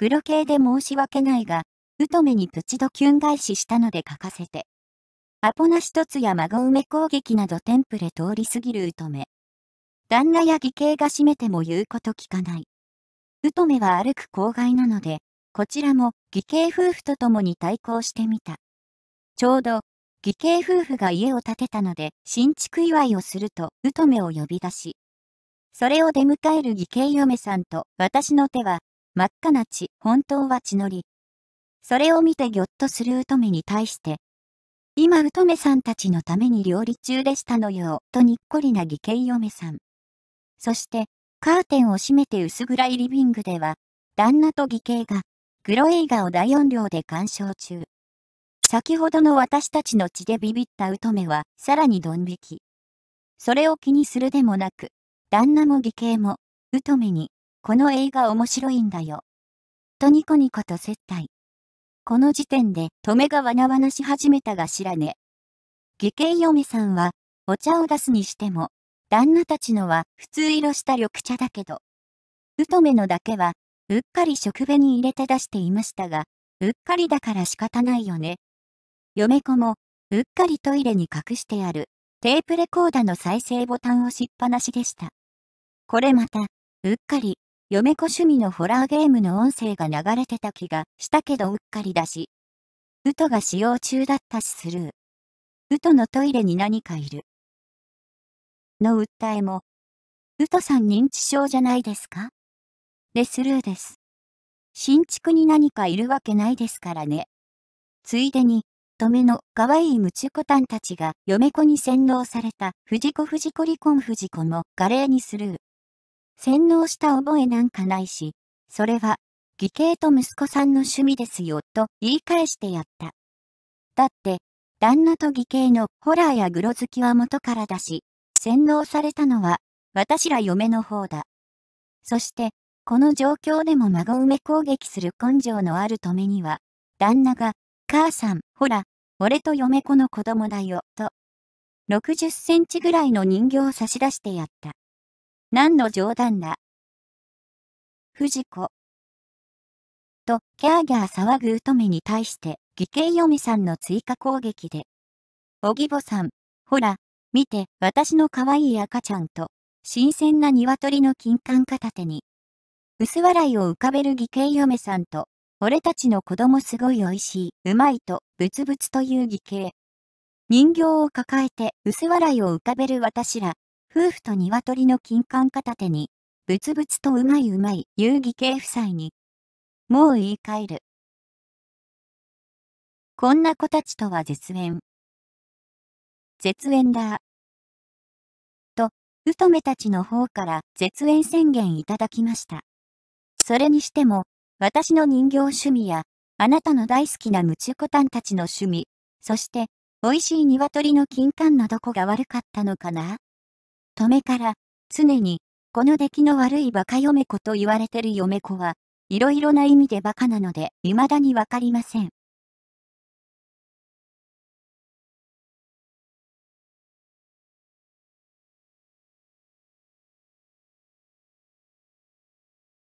黒系で申し訳ないが、トめにプチドキュン返ししたので書かせて。アポなし凸や孫埋め攻撃などテンプレ通り過ぎるトめ。旦那や義兄が閉めても言うこと聞かない。トめは歩く公害なので、こちらも義兄夫婦と共に対抗してみた。ちょうど、義兄夫婦が家を建てたので、新築祝いをすると、ウトメを呼び出し、それを出迎える義兄嫁さんと私の手は真っ赤な血、本当は血のり。それを見てぎょっとする乙女に対して、今乙女さんたちのために料理中でしたのよ、とにっこりな義兄嫁さん。そして、カーテンを閉めて薄暗いリビングでは、旦那と義兄が、黒映画を大音量で鑑賞中。先ほどの私たちの血でビビった乙女は、さらにドン引き。それを気にするでもなく、旦那も義兄も、乙女に、この映画面白いんだよ。とニコニコと接待。この時点で、止めがわなわなし始めたが知らね。義兄嫁さんは、お茶を出すにしても、旦那たちのは普通色した緑茶だけど、とめのだけは、うっかり食紅に入れて出していましたが、うっかりだから仕方ないよね。嫁子も、うっかりトイレに隠してある、テープレコーダーの再生ボタンを押しっぱなしでした。これまた、うっかり、嫁子趣味のホラーゲームの音声が流れてた気がしたけどうっかりだし。ウトが使用中だったしスルー。ウトのトイレに何かいる。の訴えも。ウトさん認知症じゃないですかでスルーです。新築に何かいるわけないですからね。ついでに、止めの可愛いムチコタンたちが嫁子に洗脳された藤子藤子離婚藤子も華麗にスルー。洗脳した覚えなんかないし、それは、義兄と息子さんの趣味ですよ、と言い返してやった。だって、旦那と義兄のホラーやグロ好きは元からだし、洗脳されたのは、私ら嫁の方だ。そして、この状況でも孫埋攻撃する根性のある止めには、旦那が、母さん、ほら、俺と嫁子の子供だよ、と、60センチぐらいの人形を差し出してやった。何の冗談だ。藤子。と、キャーギャー騒ぐ乙女に対して、義兄嫁さんの追加攻撃で。おぎぼさん、ほら、見て、私の可愛い赤ちゃんと、新鮮な鶏の金管片手に。薄笑いを浮かべる義兄嫁さんと、俺たちの子供すごい美味しい、うまいと、ブツブツという義兄。人形を抱えて薄笑いを浮かべる私ら、夫婦と鶏の金管片手に、ぶつぶつとうまいうまい遊戯系夫妻に、もう言い換える。こんな子たちとは絶縁。絶縁だ。と、とめたちの方から絶縁宣言いただきました。それにしても、私の人形趣味や、あなたの大好きなムチコタンたちの趣味、そして、美味しい鶏の金柑のどこが悪かったのかなめから、常に、この出来の悪いバカ嫁子と言われてる嫁子は、いろいろな意味でバカなので、未だにわかりません。